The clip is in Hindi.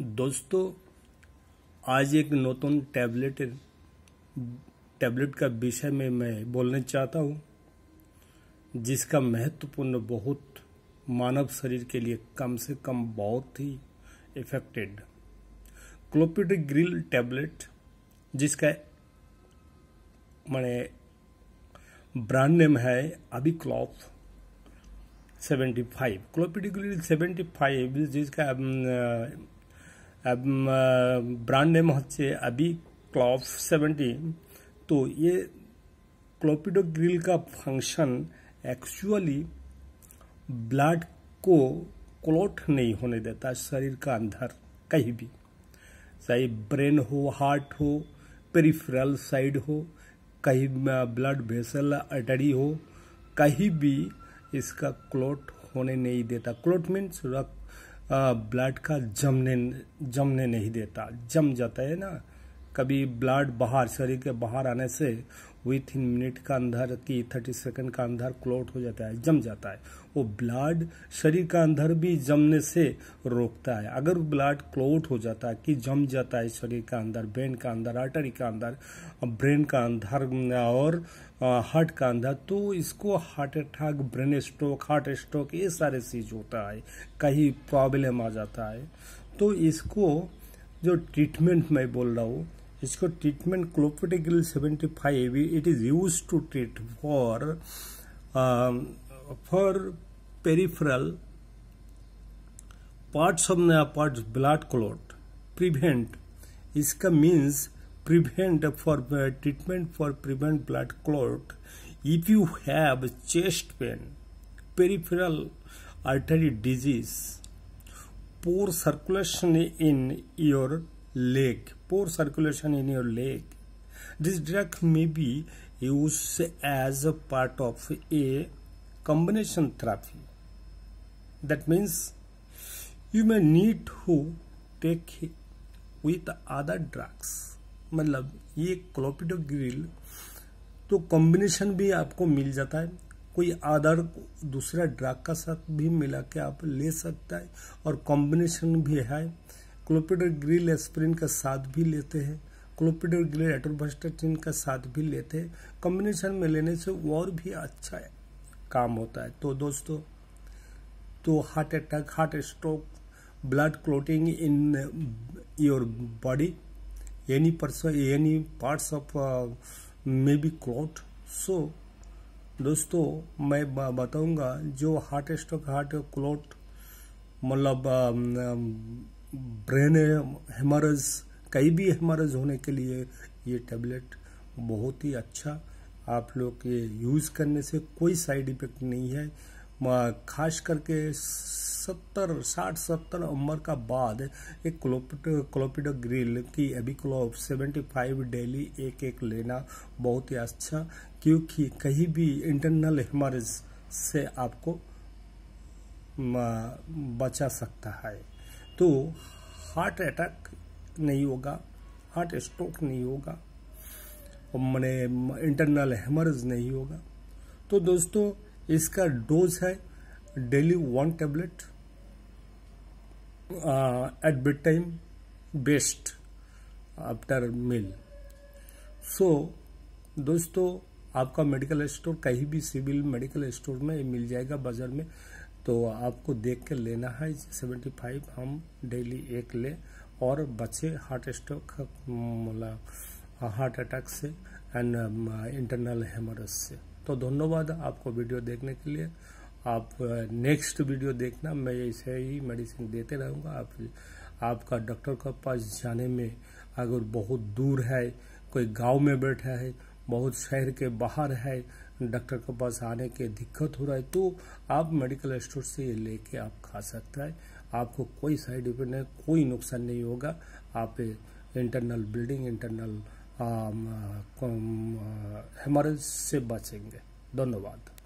दोस्तों आज एक नूतन टैबलेट टैबलेट का विषय में मैं बोलना चाहता हूँ जिसका महत्वपूर्ण बहुत मानव शरीर के लिए कम से कम बहुत ही इफेक्टेड ग्रिल टैबलेट जिसका मैंने ब्रांड नेम है अभी Clop seventy five clopidogrel seventy five जिसका ब्रांड नेम हे अभी क्लॉफ सेवेंटीन तो ये क्लोपिडो ग्रिल का फंक्शन एक्चुअली ब्लड को क्लोट नहीं होने देता शरीर का अंदर कहीं भी चाहे ब्रेन हो हार्ट हो पेरिफेरल साइड हो कहीं ब्लड वेसल अटड़ी हो कहीं भी इसका क्लोट होने नहीं देता क्लोट मीन्स रक्त ब्लड का जमने जमने नहीं देता जम जाता है ना कभी ब्लड बाहर शरीर के बाहर आने से विथ इन मिनट का अंदर कि थर्टी सेकेंड का अंदर क्लोट हो जाता है जम जाता है वो ब्लड शरीर का अंदर भी जमने से रोकता है अगर ब्लड क्लोट हो जाता है कि जम जाता है शरीर का अंदर ब्रेन का अंदर आर्टरी का अंदर ब्रेन का अंदर और हार्ट का अंदर तो इसको heart attack brain stroke heart stroke ये सारे चीज होता है कहीं प्रॉब्लम आ जाता है तो इसको जो ट्रीटमेंट मैं बोल रहा हूँ इसको treatment clopidogrel seventy five it is use to treat for for peripheral parts of नया पार्ट ब्लड क्लोट प्रिवेंट इसका means prevent for treatment for prevent blood clot if you have chest pain peripheral artery disease poor circulation in your leg poor circulation in your leg this drug may be used as a part of a combination therapy that means you may need to take with other drugs मतलब ये क्लोपिडोग्रिल तो कॉम्बिनेशन भी आपको मिल जाता है कोई आधार दूसरा ड्रग का साथ भी मिला के आप ले सकता है और कॉम्बिनेशन भी है ग्रिल एस्प्रिन का साथ भी लेते हैं क्लोपिडर ग्रिल एटोबस्टाटिन का साथ भी लेते हैं कॉम्बिनेशन में लेने से और भी अच्छा है, काम होता है तो दोस्तों तो heart attack heart stroke blood clotting in your body any person any parts of may be clot so दोस्तों मैं बताऊंगा जो हार्ट स्ट्रोक हार्ट क्लोट मतलब ब्रेन हेमरज कई भी हेमरज होने के लिए ये टेबलेट बहुत ही अच्छा आप लोग ये यूज़ करने से कोई साइड इफ़ेक्ट नहीं है खास करके सत्तर साठ सत्तर उम्र का बाद एक क्लोपिट ग्रिल की एबिक्लोप सेवेंटी फाइव डेली एक एक लेना बहुत ही अच्छा क्योंकि कहीं भी इंटरनल हेमरेज से आपको बचा सकता है तो हार्ट अटैक नहीं होगा हार्ट स्ट्रोक नहीं होगा मैंने इंटरनल हेमरज नहीं होगा तो दोस्तों इसका डोज है daily one tablet at bed time best after meal so दोस्तों आपका मेडिकल स्टोर कहीं भी सिविल मेडिकल स्टोर में मिल जाएगा बाजार में तो आपको देख के लेना है सेवेंटी फाइव हम डेली एक ले और बचे हार्ट स्ट्रोक मतलब हार्ट अटैक से एंड इंटरनल हेमरस से तो धन्यवाद आपको वीडियो देखने के लिए आप नेक्स्ट uh, वीडियो देखना मैं ऐसे ही मेडिसिन देते रहूँगा आप आपका डॉक्टर के पास जाने में अगर बहुत दूर है कोई गांव में बैठा है बहुत शहर के बाहर है डॉक्टर के पास आने के दिक्कत हो रहा है तो आप मेडिकल स्टोर से ये लेके आप खा सकते हैं आपको कोई साइड इफेक्ट नहीं कोई नुकसान नहीं होगा आप इंटरनल ब्लीडिंग इंटरनल हेमरेज से बचेंगे धन्यवाद